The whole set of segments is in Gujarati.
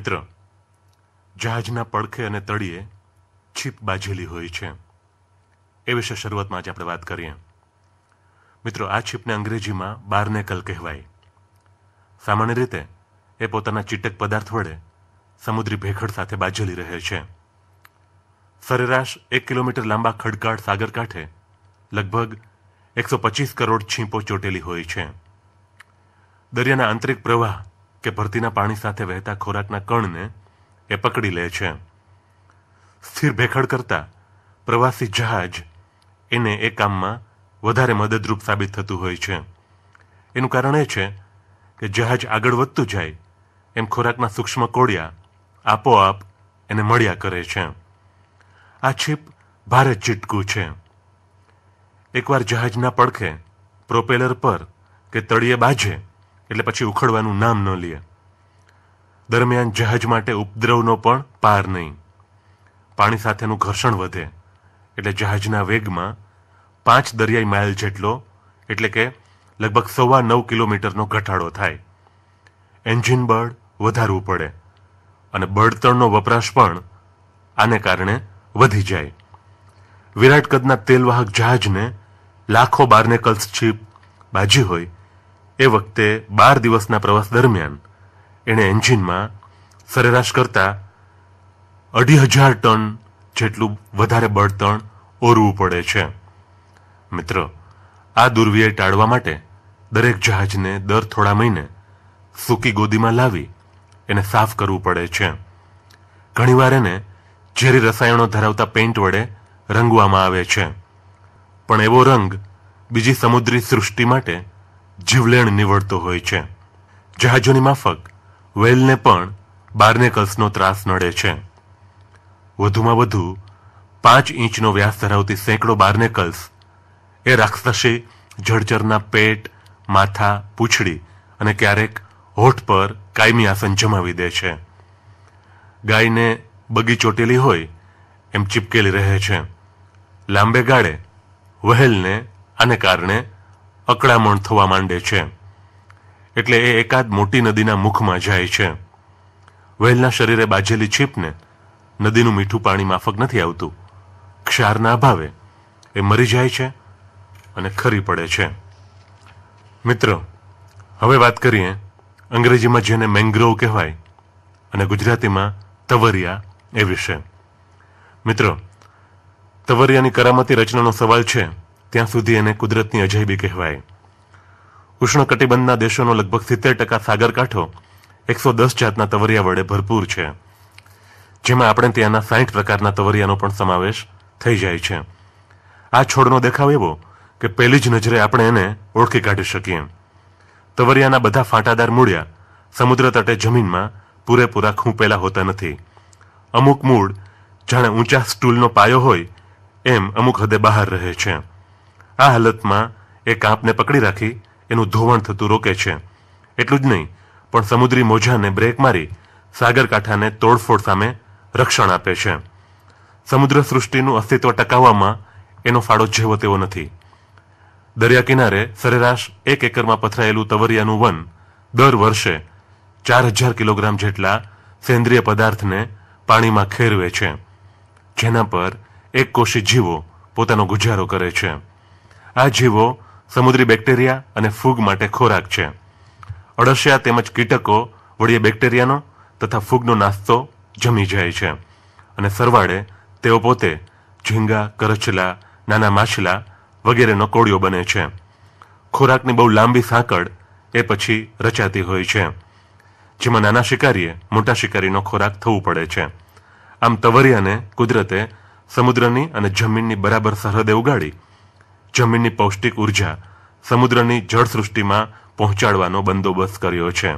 મિત્ર જહાજના પડખે અને તળિયે છીપ બાજેલી હોય છે એ વિશે શરૂઆતમાં આજે આપણે વાત કરીએ મિત્રો આ છીપને અંગ્રેજીમાં બાર્નેકલ કહેવાય સામાન્ય રીતે એ પોતાના ચીટક પદાર્થ વડે સમુદ્રી ભેખડ સાથે બાજેલી રહે છે સરેરાશ એક કિલોમીટર લાંબા ખડકાળ સાગરકાંઠે લગભગ એકસો પચીસ કરોડ છીપો ચોટેલી હોય છે દરિયાના આંતરિક પ્રવાહ કે ભરતીના પાણી સાથે વહેતા ખોરાકના કણને એ પકડી લે છે સ્થિર ભેખડ કરતા પ્રવાસી જહાજ એને એ કામમાં વધારે મદદરૂપ સાબિત થતું હોય છે એનું કારણ એ છે કે જહાજ આગળ વધતું જાય એમ ખોરાકના સૂક્ષ્મ કોડિયા આપોઆપ એને મળ્યા કરે છે આ છીપ ભારે ચીટકું છે એકવાર જહાજના પડખે પ્રોપેલર પર કે તળિયે બાજે એટલે પછી ઉખડવાનું નામ ન લે દરમિયાન જહાજ માટે ઉપદ્રવનો પણ પાર નહીં પાણી સાથેનું ઘર્ષણ વધે એટલે જહાજના વેગમાં પાંચ દરિયાઈ માઇલ જેટલો એટલે કે લગભગ સવા નવ કિલોમીટરનો ઘટાડો થાય એન્જિન બળ વધારવું પડે અને બળતણનો વપરાશ પણ આને કારણે વધી જાય વિરાટ કદના તેલવાહક જહાજને લાખો બાર્નેકલ્સ છીપ બાજી હોય એ વખતે બાર દિવસના પ્રવાસ દરમિયાન એણે એન્જિનમાં સરેરાશ કરતાં અઢી હજાર ટન જેટલું વધારે બળતણ ઓરવું પડે છે મિત્ર આ દુર્વ્યય ટાળવા માટે દરેક જહાજને દર થોડા મહિને સૂકી ગોદીમાં લાવી એને સાફ કરવું પડે છે ઘણીવાર એને ઝેરી રસાયણો ધરાવતા પેઇન્ટ વડે રંગવામાં આવે છે પણ એવો રંગ બીજી સમુદ્રી સૃષ્ટિ માટે જીવલેણ નીવડતો હોય છે જહાજોની માફક વેલને પણ બાર્નેકલ્સનો ત્રાસ નડે છે વધુમાં વધુ પાંચ ઇંચનો વ્યાસ ધરાવતી સેંકડો બાર્નેકલ્સ એ રાક્ષસી જળચરના પેટ માથા પૂંછડી અને ક્યારેક હોઠ પર કાયમી આસન જમાવી દે છે ગાયને બગી ચોટેલી હોય એમ ચીપકેલી રહે છે લાંબે ગાળે વહેલને આને કારણે અકળામણ થવા માંડે છે એટલે એ એકાદ મોટી નદીના મુખમાં જાય છે વહેલના શરીરે બાજેલી છીપને નદીનું મીઠું પાણી માફક નથી આવતું ક્ષારના અભાવે એ મરી જાય છે અને ખરી પડે છે મિત્રો હવે વાત કરીએ અંગ્રેજીમાં જેને મેંગ્રોવ કહેવાય અને ગુજરાતીમાં તવરિયા એ વિશે મિત્રો તવરિયાની કરામતી રચનાનો સવાલ છે ત્યાં સુધી એને કુદરતની અજયબી કહેવાય ઉષ્ણકટિબંધના દેશોનો લગભગ સિત્તેર ટકા સાગરકાંઠો એકસો દસ જાતના તવરિયા વડે ભરપૂર છે જેમાં આપણે ત્યાંના સાઠ પ્રકારના તવરિયાનો પણ સમાવેશ થઈ જાય છે આ છોડનો દેખાવ એવો કે પહેલી જ નજરે આપણે એને ઓળખી કાઢી શકીએ તવરિયાના બધા ફાંટાદાર મૂળિયા સમુદ્ર તટે જમીનમાં પૂરેપૂરા ખૂંપેલા હોતા નથી અમુક મૂળ જાણે ઊંચા સ્ટૂલનો પાયો હોય એમ અમુક હદે બહાર રહે છે આ હાલતમાં એ કાંપને પકડી રાખી એનું ધોવણ થતું રોકે છે એટલું જ નહીં પણ સમુદ્રી મોજાને બ્રેક મારી સાગરકાંઠાને તોડફોડ સામે રક્ષણ આપે છે સમુદ્ર સૃષ્ટિનું અસ્તિત્વ ટકાવવામાં એનો ફાળો જેવો તેવો નથી દરિયા કિનારે સરેરાશ એક એકરમાં પથરાયેલું તવરિયાનું વન દર વર્ષે ચાર હજાર કિલોગ્રામ જેટલા સેન્દ્રિય પદાર્થને પાણીમાં ખેરવે છે જેના પર એક કોશી જીવો પોતાનો ગુજારો કરે છે આ જીવો સમુદ્રી બેક્ટેરિયા અને ફૂગ માટે ખોરાક છે અળસિયા તેમજ કીટકો વળીએ બેક્ટેરિયાનો તથા ફૂગનો નાસ્તો જમી જાય છે અને સરવાળે તેઓ પોતે ઝીંગા કરચલા નાના માછલા વગેરેનો કોળિયો બને છે ખોરાકની બહુ લાંબી સાંકળ એ પછી રચાતી હોય છે જેમાં નાના શિકારીએ મોટા શિકારીનો ખોરાક થવું પડે છે આમ તવરિયાને કુદરતે સમુદ્રની અને જમીનની બરાબર સરહદે ઉગાડી જમીનની પૌષ્ટિક ઉર્જા સમુદ્રની જળસૃષ્ટિમાં પહોંચાડવાનો બંદોબસ્ત કર્યો છે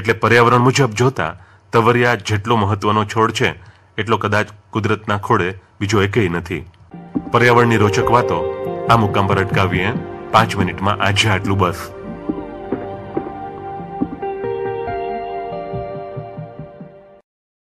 એટલે પર્યાવરણ મુજબ જોતા તવરિયા જેટલો મહત્વનો છોડ છે એટલો કદાચ કુદરતના ખોળે બીજો એકેય નથી પર્યાવરણની રોચક વાતો આ મુકામ પર અટકાવીએ પાંચ મિનિટમાં આજે આટલું બસ